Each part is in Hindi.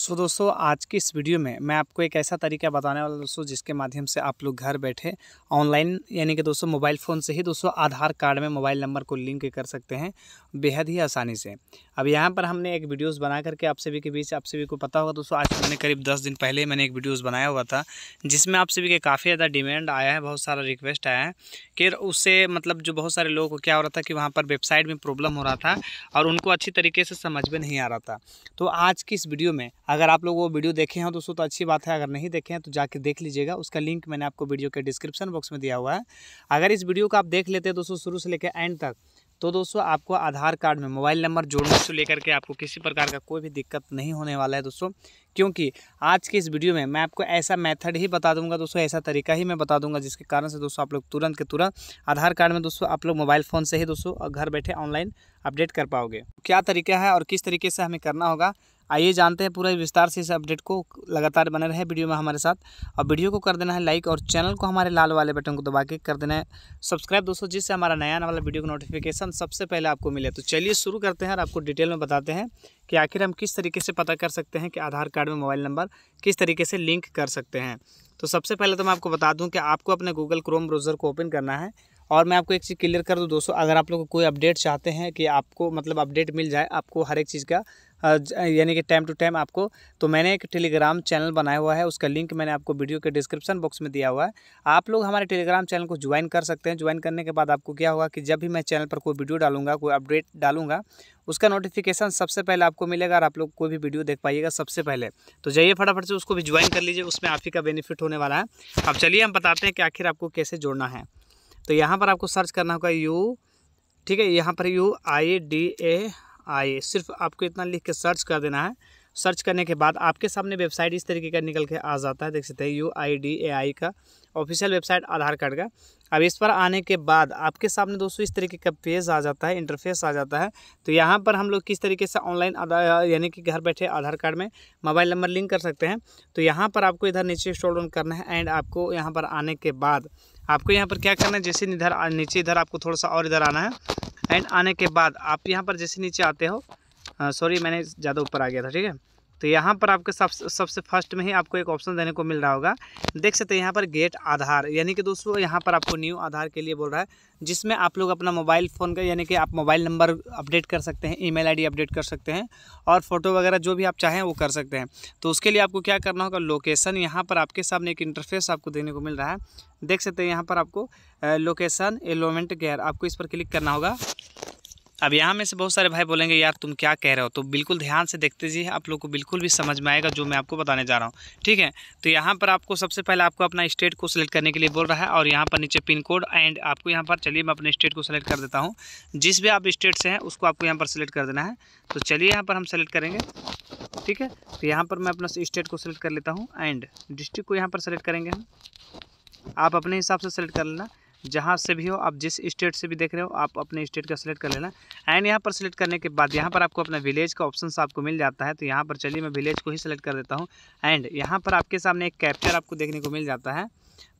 सो दोस्तों आज की इस वीडियो में मैं आपको एक ऐसा तरीका बताने वाला दोस्तों जिसके माध्यम से आप लोग घर बैठे ऑनलाइन यानी कि दोस्तों मोबाइल फ़ोन से ही दोस्तों आधार कार्ड में मोबाइल नंबर को लिंक कर सकते हैं बेहद ही आसानी से अब यहाँ पर हमने एक वीडियोस बना करके आप सभी के बीच आप सभी को पता होगा दोस्तों आज मैंने करीब दस दिन पहले मैंने एक वीडियोज़ बनाया हुआ था जिसमें आप सभी के काफ़ी ज़्यादा डिमांड आया है बहुत सारा रिक्वेस्ट आया है कि उससे मतलब जो बहुत सारे लोगों को क्या हो रहा था कि वहाँ पर वेबसाइट में प्रॉब्लम हो रहा था और उनको अच्छी तरीके से समझ में नहीं आ रहा था तो आज की इस वीडियो में अगर आप लोग वो वीडियो देखे हैं दोस्तों तो अच्छी बात है अगर नहीं देखे हैं तो जाके देख लीजिएगा उसका लिंक मैंने आपको वीडियो के डिस्क्रिप्शन बॉक्स में दिया हुआ है अगर इस वीडियो को आप देख लेते हैं दोस्तों शुरू से लेकर एंड तक तो दोस्तों आपको आधार कार्ड में मोबाइल नंबर जोड़ने से लेकर के आपको किसी प्रकार का कोई भी दिक्कत नहीं होने वाला है दोस्तों क्योंकि आज के इस वीडियो में मैं आपको ऐसा मेथड ही बता दूंगा दोस्तों ऐसा तरीका ही मैं बता दूंगा जिसके कारण से दोस्तों आप लोग तुरंत के तुरंत आधार कार्ड में दोस्तों आप लोग मोबाइल फ़ोन से ही दोस्तों घर बैठे ऑनलाइन अपडेट कर पाओगे क्या तरीका है और किस तरीके से हमें करना होगा आइए जानते हैं पूरा विस्तार से इस अपडेट को लगातार बने रहे वीडियो में हमारे साथ और वीडियो को कर देना है लाइक और चैनल को हमारे लाल वाले बटन को दबा के कर देना है सब्सक्राइब दोस्तों जिससे हमारा नया आने वाला वीडियो का नोटिफिकेशन सबसे पहले आपको मिले तो चलिए शुरू करते हैं और आपको डिटेल में बताते हैं कि आखिर हम किस तरीके से पता कर सकते हैं कि आधार कार्ड में मोबाइल नंबर किस तरीके से लिंक कर सकते हैं तो सबसे पहले तो मैं आपको बता दूँ कि आपको अपने गूगल क्रोम ब्राउज़र को ओपन करना है और मैं आपको एक चीज़ क्लियर कर दूँ दोस्तों अगर आप लोग को कोई अपडेट चाहते हैं कि आपको मतलब अपडेट मिल जाए आपको हर एक चीज़ का यानी कि टाइम टू टाइम आपको तो मैंने एक टेलीग्राम चैनल बनाया हुआ है उसका लिंक मैंने आपको वीडियो के डिस्क्रिप्शन बॉक्स में दिया हुआ है आप लोग हमारे टेलीग्राम चैनल को ज्वाइन कर सकते हैं ज्वाइन करने के बाद आपको क्या होगा कि जब भी मैं चैनल पर कोई वीडियो डालूंगा कोई अपडेट डालूंगा उसका नोटिफिकेशन सबसे पहले आपको मिलेगा और आप लोग कोई भी वीडियो देख पाइएगा सबसे पहले तो जाइए फटाफट से उसको भी ज्वाइन कर लीजिए उसमें आप ही का बेनिफिट होने वाला है अब चलिए हम बताते हैं कि आखिर आपको कैसे जोड़ना है तो यहाँ पर आपको सर्च करना होगा यू ठीक है यहाँ पर यू आई डी ए आइए सिर्फ आपको इतना लिख के सर्च कर देना है सर्च करने के बाद आपके सामने वेबसाइट इस तरीके का निकल के आ जाता है देख सकते हैं यू आई डी ए आई का ऑफिशियल वेबसाइट आधार कार्ड का अब इस पर आने के बाद आपके सामने दोस्तों इस तरीके का पेज आ जाता है इंटरफेस आ जाता है तो यहाँ पर हम लोग किस तरीके से ऑनलाइन यानी कि घर बैठे आधार कार्ड में मोबाइल नंबर लिंक कर सकते हैं तो यहाँ पर आपको इधर नीचे स्टोर डाउन करना है एंड आपको यहाँ पर आने के बाद आपको यहाँ पर क्या करना है जैसे इधर नीचे इधर आपको थोड़ा सा और इधर आना है एंड आने के बाद आप यहाँ पर जैसे नीचे आते हो सॉरी मैंने ज़्यादा ऊपर आ गया था ठीक है तो यहाँ पर आपके सब सबसे फर्स्ट में ही आपको एक ऑप्शन देने को मिल रहा होगा देख सकते हैं यहाँ पर गेट आधार यानी कि दोस्तों यहाँ पर आपको न्यू आधार के लिए बोल रहा है जिसमें आप लोग अपना मोबाइल फ़ोन का यानी कि आप मोबाइल नंबर अपडेट कर सकते हैं ईमेल आईडी अपडेट कर सकते हैं और फोटो वगैरह जो भी आप चाहें वो कर सकते हैं तो उसके लिए आपको क्या करना होगा लोकेसन यहाँ पर आपके सामने एक इंटरफेस आपको देने को मिल रहा है देख सकते हैं यहाँ पर आपको लोकेसन एलोमेंट गेयर आपको इस पर क्लिक करना होगा अब यहाँ में से बहुत सारे भाई बोलेंगे यार तुम क्या कह रहे हो तो बिल्कुल ध्यान से देखते जी आप लोग को बिल्कुल भी समझ में आएगा जो मैं आपको बताने जा रहा हूँ ठीक है तो यहाँ पर आपको सबसे पहले आपको अपना स्टेट को सिलेक्ट करने के लिए बोल रहा है और यहाँ पर नीचे पिन कोड एंड आपको यहाँ पर चलिए मैं अपने स्टेट को सिलेक्ट कर देता हूँ जिस भी आप स्टेट से हैं उसको आपको यहाँ पर सिलेक्ट कर देना है तो चलिए यहाँ पर हम सेलेक्ट करेंगे ठीक है तो यहाँ पर मैं अपना स्टेट को सिलेक्ट कर लेता हूँ एंड डिस्ट्रिक्ट को यहाँ पर सेलेक्ट करेंगे हम आप अपने हिसाब से सेलेक्ट कर लेना जहाँ से भी हो आप जिस स्टेट से भी देख रहे हो आप अपने स्टेट का सिलेक्ट कर लेना एंड यहाँ पर सिलेक्ट करने के बाद यहाँ पर आपको अपना विलेज का ऑप्शन आपको मिल जाता है तो यहाँ पर चलिए मैं विलेज को ही सिलेक्ट कर देता हूँ एंड यहाँ पर आपके सामने एक कैप्चर आपको देखने को मिल जाता है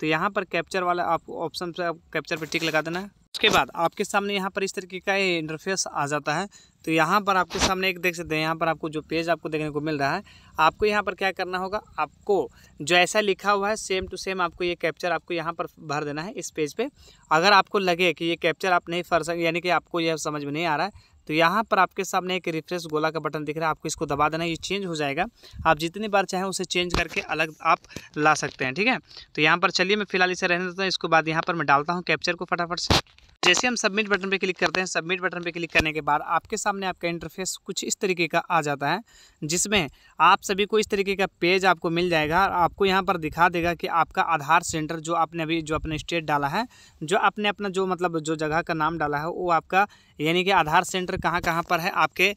तो यहाँ पर कैप्चर वाला आप ऑप्शन पर कैप्चर पर टिक लगा देना उसके बाद आपके सामने यहाँ पर इस तरीके का इंटरफेस आ जाता है तो यहाँ पर आपके सामने एक देख सकते हैं यहाँ पर आपको जो पेज आपको देखने को मिल रहा है आपको यहाँ पर क्या करना होगा आपको जो ऐसा लिखा हुआ है सेम टू सेम आपको ये कैप्चर आपको यहाँ पर भर देना है इस पेज पे अगर आपको लगे कि ये कैप्चर आप नहीं फर सकते यानी कि आपको यह समझ में नहीं आ रहा है तो यहाँ पर आपके सामने एक रिफ्रेश गोला का बटन दिख रहा है आपको इसको दबा देना ये चेंज हो जाएगा आप जितनी बार चाहें उसे चेंज करके अलग आप ला सकते हैं ठीक है तो यहाँ पर चलिए मैं फिलहाल इसे रहने देता हूँ इसके बाद यहाँ पर मैं डालता हूँ कैप्चर को फटाफट से जैसे हम सबमिट बटन पर क्लिक करते हैं सबमिट बटन पर क्लिक करने के बाद आपके सामने आपका इंटरफेस कुछ इस तरीके का आ जाता है जिसमें आप सभी को इस तरीके का पेज आपको मिल जाएगा और आपको यहाँ पर दिखा देगा कि आपका आधार सेंटर जो आपने अभी जो अपने स्टेट डाला है जो आपने अपना जो मतलब जो जगह का नाम डाला है वो आपका यानी कि आधार सेंटर कहाँ कहाँ पर है आपके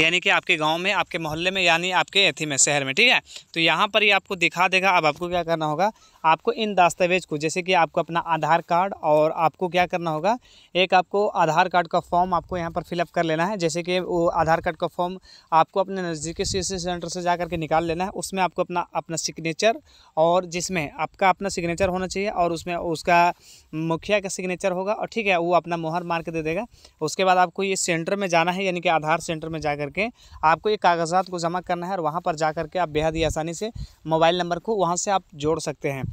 यानी कि आपके गाँव में आपके मोहल्ले में यानी आपके एथी में शहर में ठीक है तो यहाँ पर ही आपको दिखा देगा अब आपको क्या करना होगा आपको इन दस्तावेज़ को जैसे कि आपको अपना आधार कार्ड और आपको क्या करना होगा एक आपको आधार कार्ड का फॉर्म आपको यहाँ पर फिलअप कर लेना है जैसे कि वो आधार कार्ड का फॉर्म आपको अपने नज़दीकी सी सेंटर से जा करके निकाल लेना है उसमें आपको अपना अपना सिग्नेचर और जिसमें आपका अपना सिग्नेचर होना चाहिए और उसमें उसका मुखिया का सिग्नेचर होगा और ठीक है वो अपना मोहर मार के दे देगा उसके बाद आपको ये सेंटर में जाना है यानी कि आधार सेंटर में जा करके आपको ये कागजात को जमा करना है और वहाँ पर जा करके आप बेहद ही आसानी से मोबाइल नंबर को वहाँ से आप जोड़ सकते हैं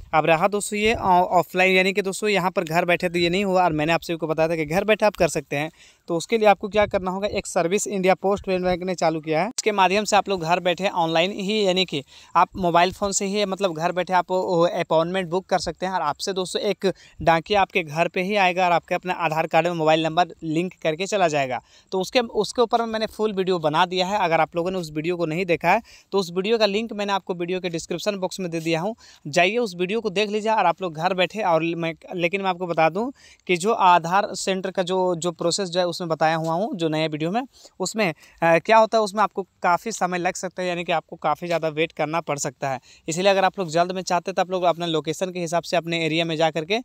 अब रहा दोस्तों ये ऑफलाइन यानी कि दोस्तों यहाँ पर घर बैठे तो ये नहीं हुआ और मैंने आपसे को बताया था कि घर बैठे आप कर सकते हैं तो उसके लिए आपको क्या करना होगा एक service India post payment bank ने चालू किया है इसके माध्यम से आप लोग घर बैठे ऑनलाइन ही यानी कि आप मोबाइल फ़ोन से ही मतलब घर बैठे आप अपॉइंटमेंट बुक कर सकते हैं और आपसे दोस्तों एक डांकी आपके घर पर ही आएगा और आपके अपने आधार कार्ड में मोबाइल नंबर लिंक करके चला जाएगा तो उसके उसके ऊपर मैंने फुल वीडियो बना दिया है अगर आप लोगों ने उस वीडियो को नहीं देखा है तो उस वीडियो का लिंक मैंने आपको वीडियो के डिस्क्रिप्शन बॉक्स में दे दिया हूँ जाइए उस वीडियो वीडियो को देख लीजिए और आप लोग घर बैठे और मैं लेकिन मैं आपको बता दूं कि जो आधार सेंटर का जो जो प्रोसेस जो है उसमें बताया हुआ हूँ जो नया वीडियो में उसमें आ, क्या होता है उसमें आपको काफ़ी समय लग सकता है यानी कि आपको काफ़ी ज़्यादा वेट करना पड़ सकता है इसीलिए अगर आप लोग जल्द में चाहते तो आप लोग अपने लोकेशन के हिसाब से अपने एरिया में जा करके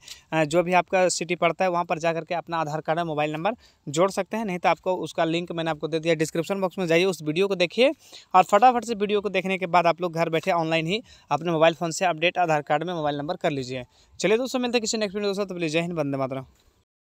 जो भी आपका सिटी पड़ता है वहाँ पर जा करके अपना आधार कार्ड और मोबाइल नंबर जोड़ सकते हैं नहीं तो आपको उसका लिंक मैंने आपको दे दिया डिस्क्रिप्शन बॉक्स में जाइए उस वीडियो को देखिए और फटाफट से वीडियो को देखने के बाद आप लोग घर बैठे ऑनलाइन ही अपने मोबाइल फ़ोन से अपडेट आधार कार्ड में मोबाइल नंबर कर लीजिए चलिए दोस्तों मिलते हैं किसी नेक्स्ट वीडियो दोस्तों तब लीजिए हिंद बंदे मात्रा